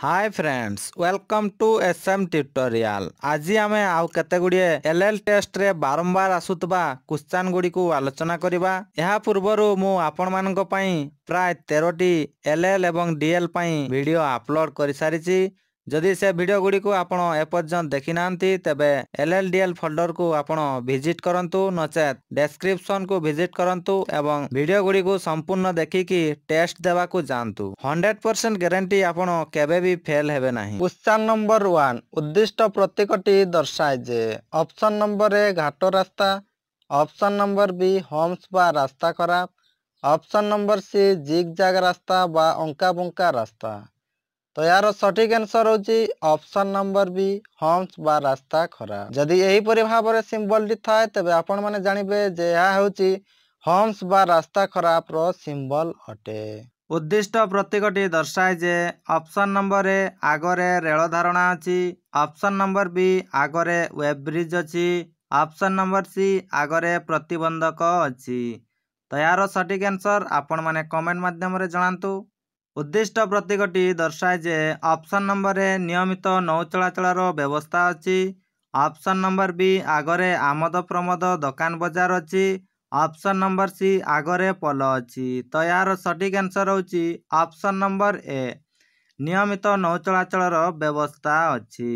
hi friends welcome to S M tutorial आज आम आउ केते गुड़िए एल एल टेस्ट रे बारंबार आसुवा क्वेश्चन गुड़ी को आलोचना करवा यह पूर्वर आपण मान प्राय तेरटी एल एल एवं डीएल भिड अपलोड कर सारी ଯଦି ସେ ଭିଡ଼ିଓ ଗୁଡ଼ିକୁ ଆପଣ ଏପର୍ଯ୍ୟନ୍ତ ଦେଖିନାହାନ୍ତି ତେବେ ଏଲ୍ଏଲ୍ଡିଏଲ୍ ଫୋଲ୍ଡରକୁ ଆପଣ ଭିଜିଟ୍ କରନ୍ତୁ ନଚେତ୍ ଡେସ୍କ୍ରିପ୍ସନକୁ ଭିଜିଟ୍ କରନ୍ତୁ ଏବଂ ଭିଡ଼ିଓ ଗୁଡ଼ିକୁ ସମ୍ପୂର୍ଣ୍ଣ ଦେଖିକି ଟେଷ୍ଟ ଦେବାକୁ ଯାଆନ୍ତୁ ହଣ୍ଡ୍ରେଡ୍ ପରସେଣ୍ଟ ଗ୍ୟାରେଣ୍ଟି ଆପଣ କେବେ ବି ଫେଲ୍ ହେବେ ନାହିଁ କ୍ୱେଶ୍ଚନ୍ ନମ୍ବର ୱାନ୍ ଉଦ୍ଦିଷ୍ଟ ପ୍ରତୀକଟି ଦର୍ଶାଏ ଯେ ଅପସନ୍ ନମ୍ବର ଏ ଘାଟ ରାସ୍ତା ଅପସନ୍ ନମ୍ବର ବି ହୋମ୍ସ ବା ରାସ୍ତା ଖରାପ option number C zigzag ରାସ୍ତା ବା ଅଙ୍କା ବଙ୍କା ରାସ୍ତା তো ଏହାର ସଠିକ୍ ଆନ୍ସର ହେଉଛି ଅପସନ୍ ନମ୍ବର ବି ହମ୍ସ ବା ରାସ୍ତା ଖରା ଯଦି ଏହିପରି ଭାବରେ ସିମ୍ବଲଟି ଥାଏ ତେବେ ଆପଣମାନେ ଜାଣିବେ ଯେ ଏହା ହେଉଛି ହମ୍ସ ବା ରାସ୍ତା ଖରାପର ସିମ୍ବଲ ଅଟେ ଉଦ୍ଦିଷ୍ଟ ପ୍ରତୀକଟି ଦର୍ଶାଏ ଯେ ଅପସନ୍ ନମ୍ବର ଏ ଆଗରେ ରେଳ ଧାରଣା ଅଛି ଅପସନ୍ ନମ୍ବର ବି ଆଗରେ ୱେବ୍ ବ୍ରିଜ୍ ଅଛି ଅପସନ୍ ନମ୍ବର ସି ଆଗରେ ପ୍ରତିବନ୍ଧକ ଅଛି ତ ଏହାର ସଠିକ୍ ଆନ୍ସର ଆପଣମାନେ କମେଣ୍ଟ ମାଧ୍ୟମରେ ଜଣାନ୍ତୁ ଉଦ୍ଦିଷ୍ଟ ପ୍ରତୀକଟି ଦର୍ଶାଏ ଯେ ଅପସନ୍ ନମ୍ବରରେ ନିୟମିତ ନୌ ଚଳାଚଳର ବ୍ୟବସ୍ଥା ଅଛି ଅପସନ୍ ନମ୍ବର ବି ଆଗରେ ଆମୋଦ ପ୍ରମୋଦ ଦୋକାନ ବଜାର ଅଛି ଅପସନ୍ ନମ୍ବର ସି ଆଗରେ ପୋଲ ଅଛି ତ ଏହାର ସଠିକ୍ ଆନ୍ସର୍ ହେଉଛି ଅପସନ୍ ନମ୍ବର ଏ ନିୟମିତ ନୌ ଚଳାଚଳର ବ୍ୟବସ୍ଥା ଅଛି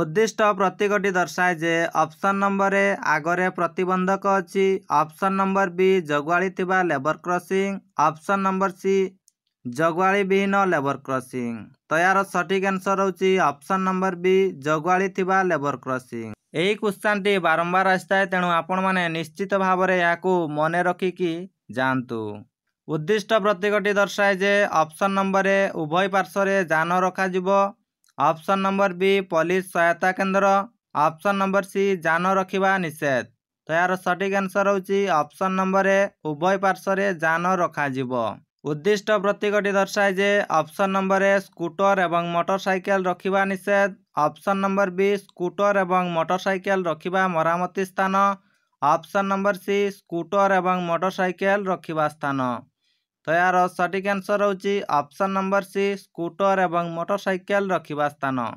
ଉଦ୍ଦିଷ୍ଟ ପ୍ରତୀକଟି ଦର୍ଶାଏ ଯେ ଅପସନ୍ ନମ୍ବର ଏ ଆଗରେ ପ୍ରତିବନ୍ଧକ ଅଛି ଅପସନ୍ ନମ୍ବର ବି ଜଗୁଆଳି ଥିବା ଲେବର କ୍ରସିଂ ଅପସନ୍ ନମ୍ବର ସି ଜଗୁଆଳି ବିହୀନ ଲେବର କ୍ରସିଂ ତ ଏହାର ସଠିକ୍ ଆନ୍ସର ହେଉଛି ଅପସନ୍ ନମ୍ବର ବି ଜଗୁଆଳି ଥିବା ଲେବର କ୍ରସିଂ ଏହି କ୍ୱେଶ୍ଚନଟି ବାରମ୍ବାର ଆସିଥାଏ ତେଣୁ ଆପଣମାନେ ନିଶ୍ଚିତ ଭାବରେ ଏହାକୁ ମନେ ରଖିକି ଯାଆନ୍ତୁ ଉଦ୍ଦିଷ୍ଟ ପ୍ରତୀକଟି ଦର୍ଶାଏ ଯେ ଅପସନ୍ ନମ୍ବରରେ ଉଭୟ ପାର୍ଶ୍ୱରେ ଯାନ ରଖାଯିବ ଅପସନ୍ ନମ୍ବର ବି ପୋଲିସ ସହାୟତା କେନ୍ଦ୍ର ଅପସନ୍ ନମ୍ବର ସି ଯାନ ରଖିବା ନିଷେଧ ତ ଏହାର ସଠିକ୍ ଆନ୍ସର ହେଉଛି ଅପସନ୍ ନମ୍ବରରେ ଉଭୟ ପାର୍ଶ୍ୱରେ ଯାନ ରଖାଯିବ ଉଦ୍ଦିଷ୍ଟ ପ୍ରତୀକଟି ଦର୍ଶାଏ ଯେ ଅପସନ୍ ନମ୍ବର ଏ ସ୍କୁଟର ଏବଂ ମୋଟରସାଇକେଲ ରଖିବା ନିଷେଧ ଅପସନ୍ ନମ୍ବର ବି ସ୍କୁଟର ଏବଂ ମୋଟରସାଇକେଲ ରଖିବା ମରାମତି ସ୍ଥାନ ଅପସନ୍ ନମ୍ବର ସି ସ୍କୁଟର ଏବଂ ମୋଟରସାଇକେଲ ରଖିବା ସ୍ଥାନ ତ ଏହାର ସଠିକ୍ ଆନ୍ସର୍ ହେଉଛି ଅପସନ୍ ନମ୍ବର ସି ସ୍କୁଟର ଏବଂ ମୋଟରସାଇକେଲ ରଖିବା ସ୍ଥାନ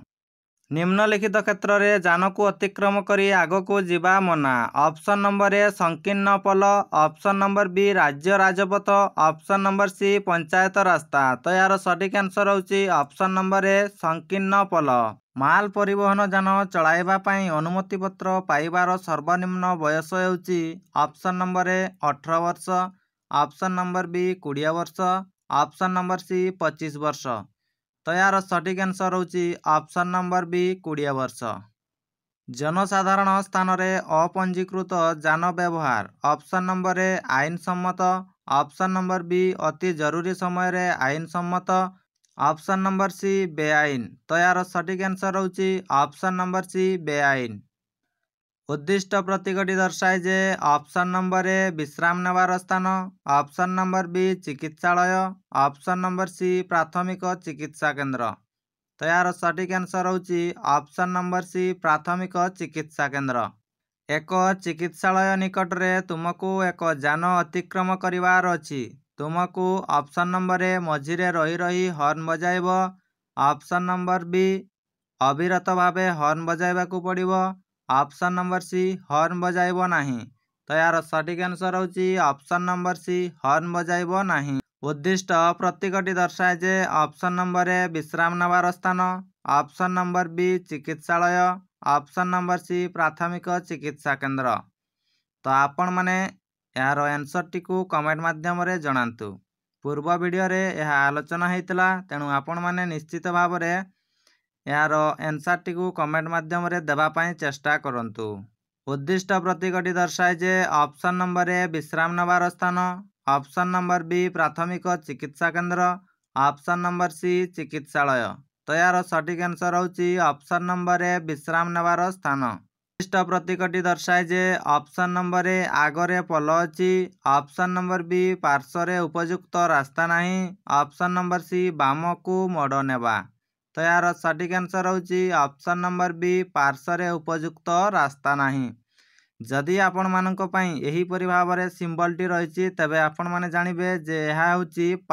ନିମ୍ନଲିଖିତ କ୍ଷେତ୍ରରେ ଯାନକୁ ଅତିକ୍ରମ କରି ଆଗକୁ ଯିବା ମନା ଅପସନ୍ ନମ୍ବର ଏ ସଂକୀର୍ଣ୍ଣ ପୋଲ ଅପସନ୍ ନମ୍ବର ବି ରାଜ୍ୟ ରାଜପଥ ଅପସନ୍ ନମ୍ବର ସି ପଞ୍ଚାୟତ ରାସ୍ତା ତ ଏହାର ସଠିକ୍ ଆନ୍ସର ହେଉଛି ଅପସନ୍ ନମ୍ବର ଏ ସଂକୀର୍ଣ୍ଣ ପୋଲ ମାଲ ପରିବହନ ଯାନ ଚଳାଇବା ପାଇଁ ଅନୁମତିପତ୍ର ପାଇବାର ସର୍ବନିମ୍ନ ବୟସ ହେଉଛି ଅପସନ୍ ନମ୍ବର ଏ ଅଠର ବର୍ଷ ଅପସନ୍ ନମ୍ବର ବି କୋଡ଼ିଏ ବର୍ଷ ଅପସନ୍ ନମ୍ବର ସି ପଚିଶ ବର୍ଷ ତ ଏହାର ସଠିକ୍ ଆନ୍ସର୍ ହେଉଛି ଅପସନ୍ ନମ୍ବର ବି କୋଡ଼ିଏ ବର୍ଷ ଜନସାଧାରଣ ସ୍ଥାନରେ ଅପଞ୍ଜୀକୃତ ଯାନ ବ୍ୟବହାର ଅପସନ୍ ନମ୍ବର ଏ ଆଇନସମ୍ମତ ଅପସନ୍ ନମ୍ବର ବି ଅତି ଜରୁରୀ ସମୟରେ ଆଇନସମ୍ମତ ଅପସନ୍ ନମ୍ବର ସି ବେଆଇନ ତ ଏହାର ସଠିକ୍ ଆନ୍ସର୍ ହେଉଛି ଅପସନ୍ ନମ୍ବର ସି ବେଆଇନ ଉଦ୍ଦିଷ୍ଟ ପ୍ରତୀକଟି ଦର୍ଶାଏ ଯେ ଅପସନ୍ ନମ୍ବର ଏ ବିଶ୍ରାମ ନେବାର ସ୍ଥାନ ଅପସନ୍ ନମ୍ବର ବି ଚିକିତ୍ସାଳୟ ଅପସନ୍ ନମ୍ବର ସି ପ୍ରାଥମିକ ଚିକିତ୍ସା କେନ୍ଦ୍ର ତ ଏହାର ସଠିକ୍ ଆନ୍ସର୍ ହେଉଛି ଅପସନ୍ ନମ୍ବର ସି ପ୍ରାଥମିକ ଚିକିତ୍ସା କେନ୍ଦ୍ର ଏକ ଚିକିତ୍ସାଳୟ ନିକଟରେ ତୁମକୁ ଏକ ଯାନ ଅତିକ୍ରମ କରିବାର ଅଛି ତୁମକୁ ଅପସନ୍ ନମ୍ବର ଏ ମଝିରେ ରହି ରହି ହର୍ନ ବଜାଇବ ଅପସନ୍ ନମ୍ବର ବି ଅବିରତ ଭାବେ ହର୍ନ ବଜାଇବାକୁ ପଡ଼ିବ ଅପସନ୍ ନମ୍ବର ସି ହର୍ନ ବଜାଇବ ନାହିଁ ତ ଏହାର ସଠିକ୍ ଆନ୍ସର୍ ହେଉଛି ଅପସନ୍ ନମ୍ବର ସି ହର୍ନ ବଜାଇବ ନାହିଁ ଉଦ୍ଦିଷ୍ଟ ପ୍ରତୀକଟି ଦର୍ଶାଏ ଯେ ଅପସନ୍ ନମ୍ବର ଏ ବିଶ୍ରାମ ନେବାର ସ୍ଥାନ ଅପସନ୍ ନମ୍ବର ବି ଚିକିତ୍ସାଳୟ ଅପସନ୍ ନମ୍ବର ସି ପ୍ରାଥମିକ ଚିକିତ୍ସା କେନ୍ଦ୍ର ତ ଆପଣମାନେ ଏହାର ଆନ୍ସର୍ଟିକୁ କମେଣ୍ଟ ମାଧ୍ୟମରେ ଜଣାନ୍ତୁ ପୂର୍ବ ଭିଡ଼ିଓରେ ଏହା ଆଲୋଚନା ହୋଇଥିଲା ତେଣୁ ଆପଣମାନେ ନିଶ୍ଚିତ ଭାବରେ ଏହାର ଏନ୍ସାର୍ଟିକୁ କମେଣ୍ଟ ମାଧ୍ୟମରେ ଦେବା ପାଇଁ ଚେଷ୍ଟା କରନ୍ତୁ ଉଦ୍ଦିଷ୍ଟ ପ୍ରତୀକଟି ଦର୍ଶାଏ ଯେ ଅପସନ୍ ନମ୍ବର ଏ ବିଶ୍ରାମ ନେବାର ସ୍ଥାନ ଅପସନ୍ ନମ୍ବର ବି ପ୍ରାଥମିକ ଚିକିତ୍ସା କେନ୍ଦ୍ର ଅପସନ୍ ନମ୍ବର ସି ଚିକିତ୍ସାଳୟ ତ ଏହାର ସଠିକ୍ ଆନ୍ସର୍ ହେଉଛି ଅପସନ୍ ନମ୍ବର ଏ ବିଶ୍ରାମ ନେବାର ସ୍ଥାନ ଉଦ୍ଦିଷ୍ଟ ପ୍ରତୀକଟି ଦର୍ଶାଏ ଯେ ଅପସନ୍ ନମ୍ବର ଏ ଆଗରେ ପୋଲ ଅଛି ଅପସନ୍ ନମ୍ବର ବି ପାର୍ଶ୍ୱରେ ଉପଯୁକ୍ତ ରାସ୍ତା ନାହିଁ ଅପସନ୍ ନମ୍ବର ସି ବାମକୁ ମୋଡ଼ ନେବା तो यार सटिक आंसर हूँ अपसन नंबर बी पार्श्वे उपयुक्त रास्ता ना जदि आपण मानपरी भाव टी रही तेज आपण मैंने जानवे जे यहाँ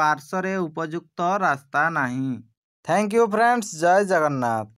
पार्श्वे उपयुक्त रास्ता ना थैंक यू फ्रेंड्स जय जगन्नाथ